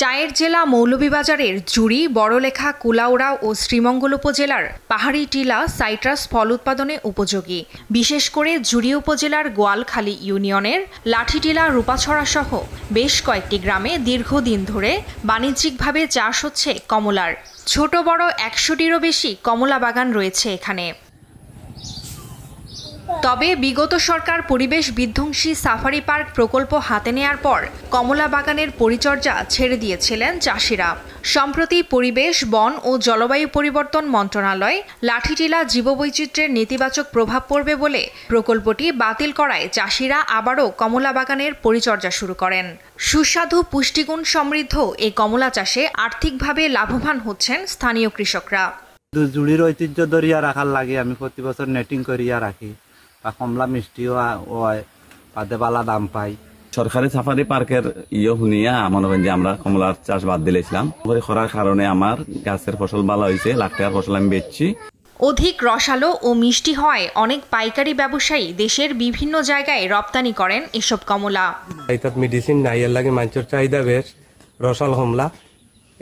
চায়ের জেলা মৌলভীবাজারের জুড়ি বড়লেখা কুলাউড়া ও শ্রীমঙ্গল উপজেলার পাহাড়ি টিলা সাইট্রাস ফল উৎপাদনে উপযোগী বিশেষ করে জুড়ি উপজেলার গোয়ালখালী ইউনিয়নের লাঠিটিলা রূপাছড়া সহ বেশ কয়েকটি গ্রামে দীর্ঘদিন ধরে বাণিজ্যিকভাবে চাষ হচ্ছে কমলার ছোট বড় একশোটিরও বেশি কমলা বাগান রয়েছে এখানে তবে বিগত সরকার পরিবেশ বিধ্বংসী সাফারি পার্ক প্রকল্প হাতে নেয়ার পর কমলা বাগানের পরিচর্যা ছেড়ে দিয়েছিলেন চাষিরা সম্প্রতি পরিবেশ বন ও জলবায়ু পরিবর্তন মন্ত্রণালয় লাঠিটিলা জীববৈচিত্র্যের নেতিবাচক প্রভাব পড়বে বলে প্রকল্পটি বাতিল করায় চাষিরা আবারও কমলা বাগানের পরিচর্যা শুরু করেন সুস্বাদু পুষ্টিগুণ সমৃদ্ধ এই কমলা চাষে আর্থিকভাবে লাভবান হচ্ছেন স্থানীয় কৃষকরা জুড়ির ঐতিহ্য ধরিয়া রাখার লাগে আমি প্রতি বছর নেটিং করিয়া রাখি বা কমলা মিষ্টিও হয় বাদে দাম পাই সরকারি সাফারি পার্কের ইয়ে শুনিয়া মনে করেন যে আমরা কমলার চাষ বাদ দিলেছিলাম করার কারণে আমার গাছের ফসল ভালো হয়েছে লাখ টাকার ফসল আমি বেচছি অধিক রসালো ও মিষ্টি হয় অনেক পাইকারি ব্যবসায়ী দেশের বিভিন্ন জায়গায় রপ্তানি করেন এসব কমলা এটাত মেডিসিন নাই এর লাগে মানুষের চাহিদা বেশ রসাল কমলা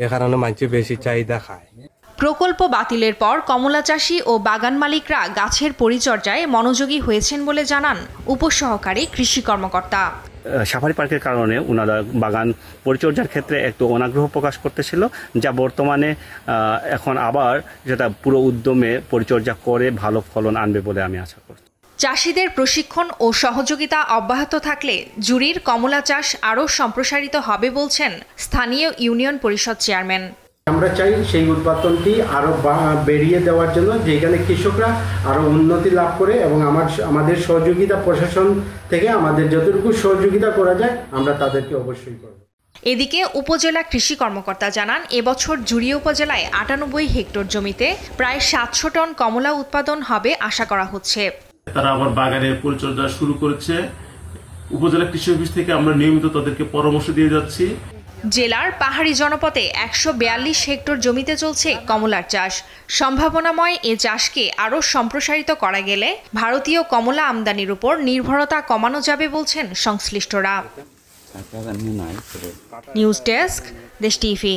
এ কারণে মানুষের বেশি চাহিদা খায় প্রকল্প বাতিলের পর কমলা চাষি ও বাগান মালিকরা গাছের পরিচর্যায় মনোযোগী হয়েছেন বলে জানান উপসহকারী কৃষি কর্মকর্তা সাফারি পার্কের কারণে ওনারা বাগান পরিচর্যার ক্ষেত্রে একটু অনাগ্রহ প্রকাশ করতেছিল যা বর্তমানে এখন আবার যেটা পুরো উদ্যমে পরিচর্যা করে ভালো ফলন আনবে বলে আমি আশা করছি চাষিদের প্রশিক্ষণ ও সহযোগিতা অব্যাহত থাকলে জুরির কমলা চাষ আরও সম্প্রসারিত হবে বলছেন স্থানীয় ইউনিয়ন পরিষদ চেয়ারম্যান আমরা চাই সেই উৎপাদনটি আরও বেরিয়ে দেওয়ার জন্য যেখানে কৃষকরা আরও উন্নতি লাভ করে এবং আমার আমাদের সহযোগিতা প্রশাসন থেকে আমাদের যতটুকু সহযোগিতা করা যায় আমরা তাদেরকে অবশ্যই করব এদিকে উপজেলা কৃষি কর্মকর্তা জানান এবছর জুড়ি উপজেলায় আটানব্বই হেক্টর জমিতে প্রায় সাতশো টন কমলা উৎপাদন হবে আশা করা হচ্ছে তারা আবার বাগানের পরিচর্যা শুরু করেছে উপজেলা কৃষি অফিস থেকে আমরা নিয়মিত তাদেরকে পরামর্শ দিয়ে যাচ্ছি জেলার পাহাড়ি জনপথে একশো হেক্টর জমিতে চলছে কমলার চাষ সম্ভাবনাময় এ চাষকে আরও সম্প্রসারিত করা গেলে ভারতীয় কমলা আমদানির উপর নির্ভরতা কমানো যাবে বলছেন সংশ্লিষ্টরা নিউজ ডেস্ক দেশ টিভি